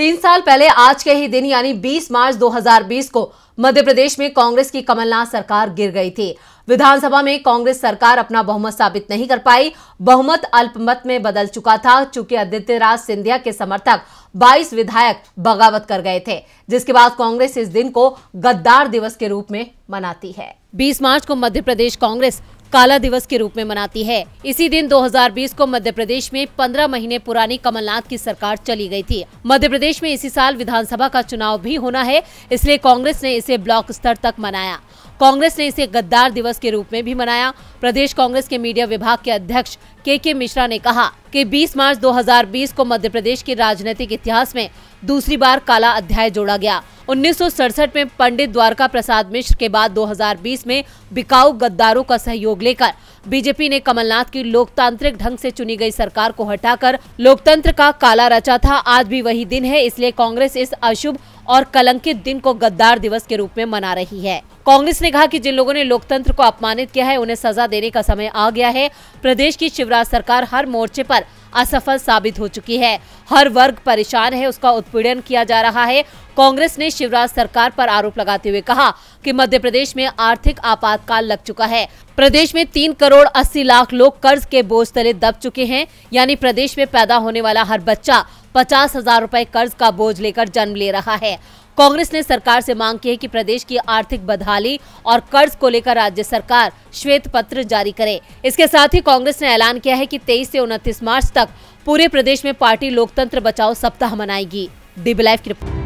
तीन साल पहले आज के ही दिन यानी 20 मार्च 2020 को मध्य प्रदेश में कांग्रेस की कमलनाथ सरकार गिर गई थी विधानसभा में कांग्रेस सरकार अपना बहुमत साबित नहीं कर पाई बहुमत अल्पमत में बदल चुका था चूंकि आदित्य राज सिंधिया के समर्थक 22 विधायक बगावत कर गए थे जिसके बाद कांग्रेस इस दिन को गद्दार दिवस के रूप में मनाती है 20 मार्च को मध्य प्रदेश कांग्रेस काला दिवस के रूप में मनाती है इसी दिन 2020 को मध्य प्रदेश में 15 महीने पुरानी कमलनाथ की सरकार चली गई थी मध्य प्रदेश में इसी साल विधानसभा का चुनाव भी होना है इसलिए कांग्रेस ने इसे से ब्लॉक स्तर तक मनाया कांग्रेस ने इसे गद्दार दिवस के रूप में भी मनाया प्रदेश कांग्रेस के मीडिया विभाग के अध्यक्ष के के मिश्रा ने कहा कि 20 मार्च 2020 को मध्य प्रदेश के राजनीतिक इतिहास में दूसरी बार काला अध्याय जोड़ा गया उन्नीस में पंडित द्वारका प्रसाद मिश्र के बाद 2020 में बिकाऊ गद्दारों का सहयोग लेकर बीजेपी ने कमलनाथ की लोकतांत्रिक ढंग से चुनी गई सरकार को हटाकर लोकतंत्र का काला रचा था आज भी वही दिन है इसलिए कांग्रेस इस अशुभ और कलंकित दिन को गद्दार दिवस के रूप में मना रही है कांग्रेस ने कहा कि जिन लोगों ने लोकतंत्र को अपमानित किया है उन्हें सजा देने का समय आ गया है प्रदेश की शिवराज सरकार हर मोर्चे आरोप असफल साबित हो चुकी है हर वर्ग परेशान है उसका उत्पीड़न किया जा रहा है कांग्रेस ने शिवराज सरकार पर आरोप लगाते हुए कहा कि मध्य प्रदेश में आर्थिक आपातकाल लग चुका है प्रदेश में तीन करोड़ अस्सी लाख लोग कर्ज के बोझ तले दब चुके हैं यानी प्रदेश में पैदा होने वाला हर बच्चा पचास हजार रूपए कर्ज का बोझ लेकर जन्म ले रहा है कांग्रेस ने सरकार से मांग की है कि प्रदेश की आर्थिक बदहाली और कर्ज को लेकर राज्य सरकार श्वेत पत्र जारी करे इसके साथ ही कांग्रेस ने ऐलान किया है कि 23 से 29 मार्च तक पूरे प्रदेश में पार्टी लोकतंत्र बचाओ सप्ताह मनाएगी डीबी लाइव की रिपोर्ट